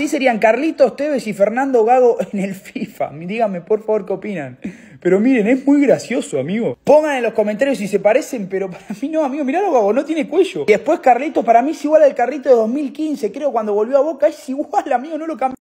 Sí serían Carlitos Tevez y Fernando Gago en el FIFA. Díganme por favor qué opinan. Pero miren, es muy gracioso, amigo. Pongan en los comentarios si se parecen, pero para mí no, amigo. Mirá lo Gago, no tiene cuello. Y después Carlitos, para mí es igual al carrito de 2015. Creo cuando volvió a Boca es igual, amigo, no lo cambió.